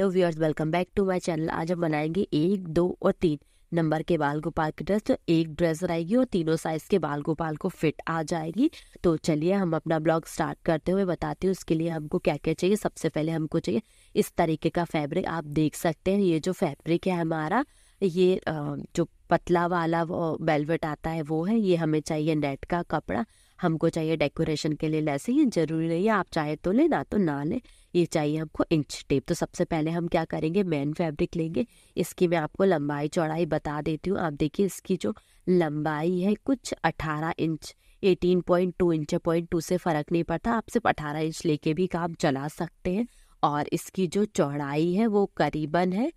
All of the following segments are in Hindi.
Hello viewers welcome back to my channel आज हम बनाएंगे एक दो और तीन नंबर के बाल गोपाल की ड्रेस तो एक ड्रेस रहेगी और तीनों साइज के बाल गोपाल को फिट आ जाएगी तो चलिए हम अपना ब्लॉग स्टार्ट करते हुए बताते हैं उसके लिए हमको क्या क्या चाहिए सबसे पहले हमको चाहिए इस तरीके का फैब्रिक आप देख सकते हैं ये जो फैब्रिक है हमारा ये जो पतला वाला वो वेलवेट आता है वो है ये हमें चाहिए नेट का कपड़ा हमको चाहिए डेकोरेशन के लिए ही जरूरी नहीं है आप चाहे तो ले ना तो ना ले ये चाहिए हमको इंच टेप तो सबसे पहले हम क्या करेंगे मेन फैब्रिक लेंगे इसकी मैं आपको लंबाई चौड़ाई बता देती हूँ आप देखिए इसकी जो लंबाई है कुछ अठारह inch eighteen point two inch point two से फ़र्क नहीं पड़ता आप सिर्फ अठारह इंच लेके भी काम चला सकते हैं और इसकी जो चौड़ाई है वो करीबन है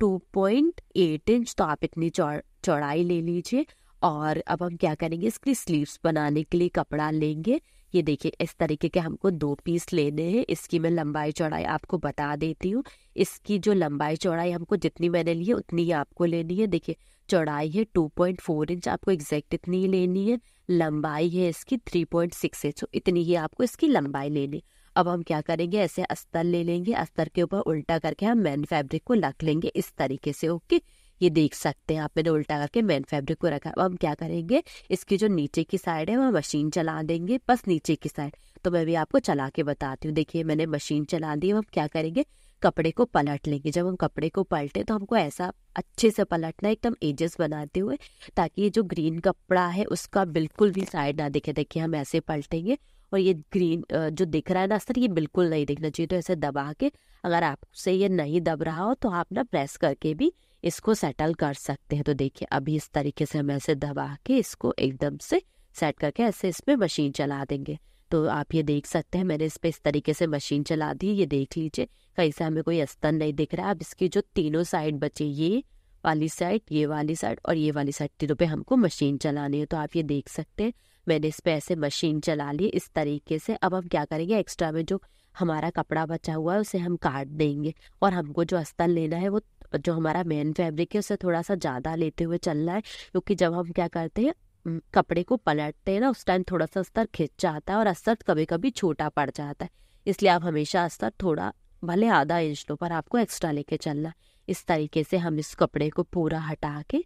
टू पॉइंट एट इंच तो आप इतनी चौड़ाई ले लीजिए और अब हम क्या करेंगे इसकी स्लीव्स बनाने के लिए कपड़ा लेंगे ये देखिए इस तरीके के हमको दो पीस लेने हैं इसकी मैं लंबाई चौड़ाई आपको बता देती हूँ इसकी जो लंबाई चौड़ाई हमको जितनी मैंने ली है उतनी ही आपको लेनी है देखिए चौड़ाई है टू पॉइंट फोर इंच आपको एग्जैक्ट इतनी ही लेनी है लंबाई है इसकी थ्री पॉइंट सिक्स इंच इतनी ही आपको इसकी लंबाई लेनी अब हम क्या करेंगे ऐसे अस्तर ले लेंगे अस्तर के ऊपर उल्टा करके हम मैन फैब्रिक को रख लेंगे इस तरीके से ओके okay? ये देख सकते हैं आप मैंने तो उल्टा करके मेन फैब्रिक को रखा अब हम क्या करेंगे इसकी जो नीचे की साइड है वह मशीन चला देंगे बस नीचे की साइड तो मैं भी आपको चला के बताती हूँ देखिए मैंने मशीन चला दी अब हम क्या करेंगे कपड़े को पलट लेंगे जब हम कपड़े को पलटे तो हमको ऐसा अच्छे से पलटना एकदम एजेस बनाते हुए ताकि ये जो ग्रीन कपड़ा है उसका बिल्कुल भी साइड ना दिखे देखिए हम ऐसे पलटेंगे और ये ग्रीन जो दिख रहा है ना सर ये बिल्कुल नहीं दिखना चाहिए तो ऐसे दबा के अगर आपसे ये नहीं दब रहा हो तो आप ना प्रेस करके भी इसको सेटल कर सकते हैं तो देखिए अभी इस तरीके से हम ऐसे दबा के इसको एकदम से सेट करके ऐसे इसमें मशीन चला देंगे तो आप ये देख सकते हैं मैंने इस पर इस तरीके से मशीन चला दी ये देख लीजिए कहीं से हमें कोई स्तन नहीं दिख रहा है अब इसकी जो तीनों साइड बचे ये वाली साइड ये वाली साइड और ये वाली साइड तीनों पे हमको मशीन चलानी है तो आप ये देख सकते हैं मैंने इस पर ऐसे मशीन चला ली इस तरीके से अब हम क्या करेंगे एक्स्ट्रा में जो हमारा कपड़ा बचा हुआ है उसे हम काट देंगे और हमको जो अस्तर लेना है वो जो हमारा मेन फैब्रिक है उसे थोड़ा सा ज़्यादा लेते हुए चलना है क्योंकि जब हम क्या करते हैं कपड़े को पलटते हैं ना उस टाइम थोड़ा सा अस्तर खिंच जाता है और अस्तर कभी कभी छोटा पड़ जाता है इसलिए आप हमेशा अस्तर थोड़ा भले आधा इंच लो पर आपको एक्स्ट्रा लेके चलना इस तरीके से हम इस कपड़े को पूरा हटा के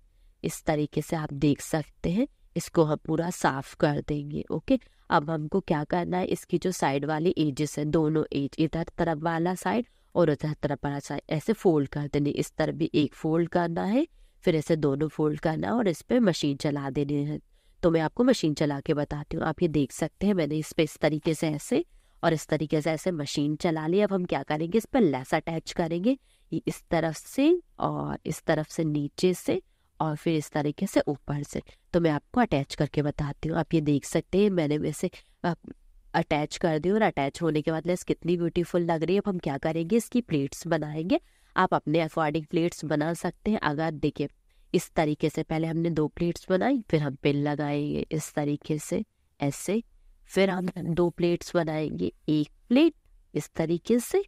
इस तरीके से आप देख सकते हैं इसको हम पूरा साफ कर देंगे ओके अब हमको क्या करना है इसकी जो साइड वाली एजेस है दोनों एज इधर तरफ वाला साइड और उधर तरफ वाला साइड ऐसे फोल्ड कर देनी इस तरफ भी एक फोल्ड करना है फिर ऐसे दोनों फोल्ड करना है और इस पर मशीन चला देनी है तो मैं आपको मशीन चला के बताती हूँ आप ये देख सकते हैं मैंने इस पर इस तरीके से ऐसे और इस तरीके से ऐसे मशीन चला ली अब हम क्या करेंगे इस पर लेस अटैच करेंगे इस तरफ से और इस तरफ से नीचे से और फिर इस तरीके से ऊपर से तो मैं आपको अटैच करके बताती हूँ आप ये देख सकते हैं मैंने वैसे अटैच कर दी और अटैच होने के बाद लेस कितनी ब्यूटीफुल लग रही है अब हम क्या करेंगे इसकी प्लेट्स बनाएंगे आप अपने अकॉर्डिंग प्लेट्स बना सकते हैं अगर देखिए इस तरीके से पहले हमने दो प्लेट्स बनाई फिर हम पिन लगाएंगे इस तरीके से ऐसे फिर हम दो प्लेट्स बनाएंगे एक प्लेट इस तरीके से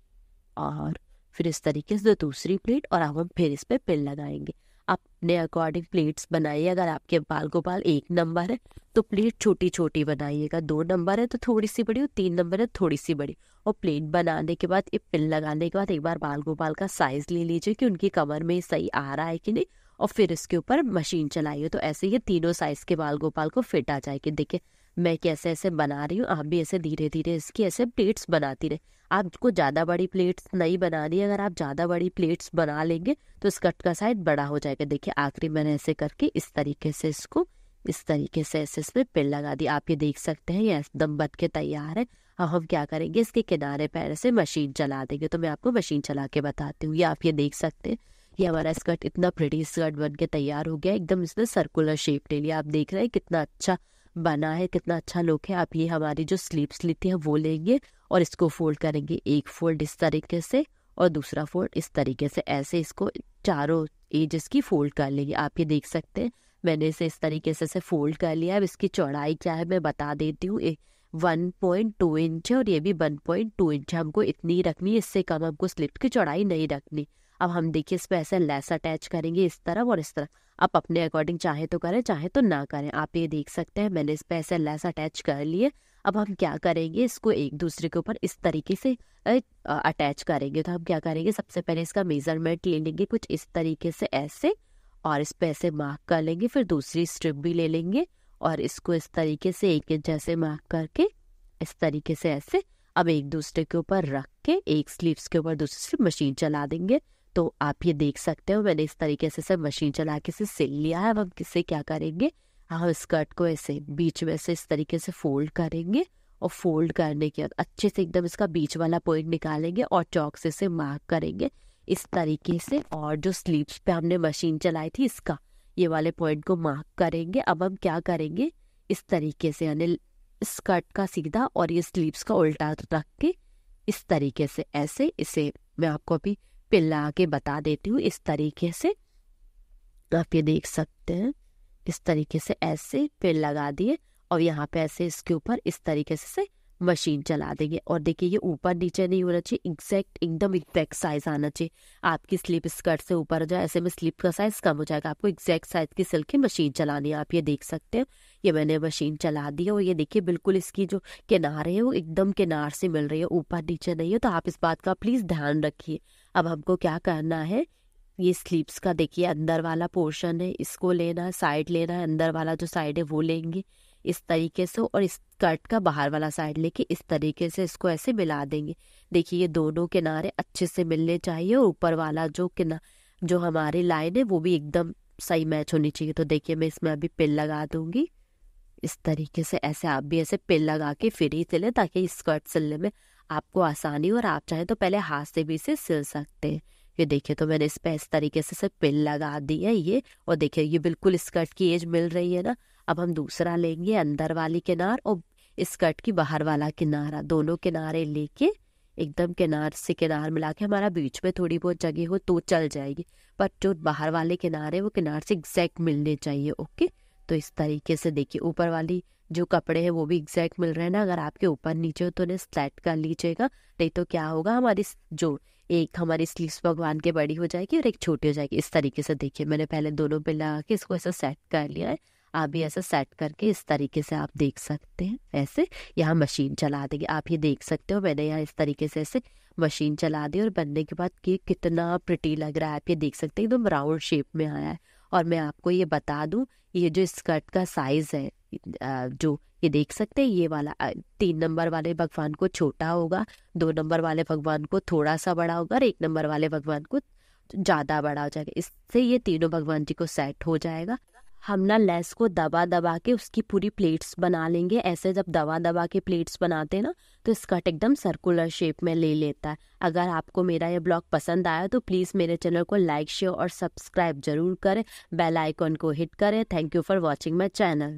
और फिर इस तरीके से दूसरी प्लेट और अब हम फिर इस पर पिन लगाएंगे अपने अकॉर्डिंग प्लेट्स बनाइए अगर आपके बाल गोपाल एक नंबर है तो प्लेट छोटी छोटी बनाइएगा दो नंबर है तो थोड़ी सी बड़ी और तीन नंबर है थोड़ी सी बड़ी और प्लेट बनाने के बाद एक पिन लगाने के बाद एक बार बाल गोपाल का साइज ले लीजिए कि उनकी कमर में सही आ रहा है कि नहीं और फिर इसके ऊपर मशीन चलाइए तो ऐसे ही तीनों साइज के बाल गोपाल को फिट आ जाएगी देखिए मैं कैसे ऐसे बना रही हूँ आप भी ऐसे धीरे धीरे इसकी ऐसे प्लेट्स बनाती रहे आपको ज़्यादा बड़ी प्लेट्स नहीं बनानी अगर आप ज़्यादा बड़ी प्लेट्स बना लेंगे तो इस कट का साइज बड़ा हो जाएगा देखिए आखिरी मैंने ऐसे करके इस तरीके से इसको इस तरीके से ऐसे इसमें पेड़ लगा दी आप ये देख सकते हैं ये एकदम बन के तैयार है अब हम क्या करेंगे इसके किनारे पैर से मशीन चला देंगे तो मैं आपको मशीन चला के बताती हूँ ये आप ये देख सकते हैं ये हमारा स्कर्ट इतना प्रिटी स्कर्ट बन के तैयार हो गया एकदम इसने सर्कुलर शेप ले लिया आप देख रहे हैं कितना अच्छा बना है कितना अच्छा लुक है आप ये हमारी जो स्लीप लेती है वो लेंगे और इसको फोल्ड करेंगे एक फोल्ड इस तरीके से और दूसरा फोल्ड इस तरीके से ऐसे इसको चारों एजेस की फोल्ड कर लेंगे आप ये देख सकते हैं मैंने इसे इस तरीके से इसे फोल्ड कर लिया अब इसकी चौड़ाई क्या है मैं बता देती हूँ वन पॉइंट टू इंच है और ये भी वन पॉइंट टू इंच है हमको इतनी रखनी है इससे कम हमको स्लिप की चौड़ाई नहीं रखनी अब हम देखिए इस पर ऐसे लेस अटैच करेंगे इस तरफ और इस तरफ आप अपने अकॉर्डिंग चाहे तो करें चाहे तो ना करें आप ये देख सकते हैं मैंने इस पर ऐसे लेस अटैच कर लिए अब हम क्या करेंगे इसको एक दूसरे के ऊपर इस तरीके से अटैच करेंगे तो हम क्या करेंगे सबसे पहले इसका मेजरमेंट ले लेंगे कुछ इस तरीके से ऐसे और इस पर ऐसे मार्क कर लेंगे फिर दूसरी स्ट्रिप भी ले लेंगे और इसको इस तरीके से एक इंच ऐसे मार्क करके इस तरीके से ऐसे अब एक दूसरे के ऊपर रख के एक स्लीव्स के ऊपर दूसरी स्लीव मशीन चला देंगे तो आप ये देख सकते हो मैंने इस तरीके से सब मशीन चला के इसे सिल लिया है अब हम किससे क्या करेंगे हम हाँ, स्कर्ट को ऐसे बीच में से इस तरीके से फोल्ड करेंगे और फोल्ड करने के बाद अच्छे से एकदम इसका बीच वाला पॉइंट निकालेंगे और चौक से इसे मार्क करेंगे इस तरीके से और जो स्लीव्स पे हमने मशीन चलाई थी इसका ये वाले पॉइंट को मार्क करेंगे अब हम क्या करेंगे इस तरीके से यानी स्कर्ट का सीधा और ये स्लीव्स का उल्टा रख के इस तरीके से ऐसे इसे मैं आपको अभी पिला के बता देती हूँ इस तरीके से तो आप ये देख सकते हैं इस तरीके से ऐसे पेड़ लगा दिए और यहाँ पे ऐसे इसके ऊपर इस तरीके से मशीन चला देंगे और देखिए ये ऊपर नीचे नहीं होना चाहिए एग्जैक्ट एकदम एग्जैक्ट साइज आना चाहिए आपकी स्लिप स्कर्ट से ऊपर हो जाए ऐसे में स्लिप का साइज कम हो जाएगा आपको एग्जैक्ट साइज की सिल्क की मशीन चलानी है आप ये देख सकते हो ये मैंने मशीन चला दी है और ये देखिए बिल्कुल इसकी जो किनारे है वो एकदम किनार से मिल रही है ऊपर नीचे नहीं है तो आप इस बात का प्लीज ध्यान रखिए अब हमको क्या करना है ये स्लीप्स का देखिए अंदर वाला पोर्शन है इसको लेना है साइड लेना है अंदर वाला जो साइड है वो लेंगे इस तरीके से और इस स्कर्ट का बाहर वाला साइड लेके इस तरीके से इसको ऐसे मिला देंगे देखिए ये दोनों किनारे अच्छे से मिलने चाहिए और ऊपर वाला जो किना जो हमारी लाइन है वो भी एकदम सही मैच होनी चाहिए तो देखिए मैं इसमें अभी पिन लगा दूंगी इस तरीके से ऐसे आप भी ऐसे पिन लगा के फिर ही सिले ताकि स्कर्ट सिलने में आपको आसानी और आप चाहें तो पहले हाथ से भी इसे सिल सकते हैं ये देखिए तो मैंने इस पर इस तरीके से से पिन लगा दी है ये और देखिए ये बिल्कुल स्कर्ट की एज मिल रही है ना अब हम दूसरा लेंगे अंदर वाली किनार और स्कर्ट की बाहर वाला किनारा दोनों किनारे लेके एकदम किनार से किनार मिला के हमारा बीच में थोड़ी बहुत जगह हो तो चल जाएगी पर जो बाहर वाले किनारे वो किनार से एग्जैक्ट मिलने चाहिए ओके तो इस तरीके से देखिए ऊपर वाली जो कपड़े हैं वो भी एग्जैक्ट मिल रहे हैं ना अगर आपके ऊपर नीचे हो तो उन्हें स्लैट कर लीजिएगा नहीं तो क्या होगा हमारी जो एक हमारी स्लीव्स भगवान के बड़ी हो जाएगी और एक छोटी हो जाएगी इस तरीके से देखिए मैंने पहले दोनों पे लगा के इसको ऐसा सेट कर लिया है आप भी ऐसा सेट करके इस तरीके से आप देख सकते हैं ऐसे यहाँ मशीन चला देगी आप ये देख सकते हो मैंने यहाँ इस तरीके से ऐसे मशीन चला दी और बनने के बाद केक कितना प्रिटी लग रहा है आप ये देख सकते हैं एकदम राउंड शेप में आया है और मैं आपको ये बता दूँ ये जो स्कर्ट का साइज है जो ये देख सकते हैं ये वाला तीन नंबर वाले भगवान को छोटा होगा दो नंबर वाले भगवान को थोड़ा सा बड़ा होगा और एक नंबर वाले भगवान को ज़्यादा बड़ा हो जाएगा इससे ये तीनों भगवान जी को सेट हो जाएगा हम ना लेस को दबा दबा के उसकी पूरी प्लेट्स बना लेंगे ऐसे जब दबा दबा के प्लेट्स बनाते हैं ना तो स्कर्ट एकदम सर्कुलर शेप में ले लेता है अगर आपको मेरा ये ब्लॉग पसंद आया तो प्लीज़ मेरे चैनल को लाइक शेयर और सब्सक्राइब जरूर करें बेल आइकॉन को हिट करें thank you for watching my channel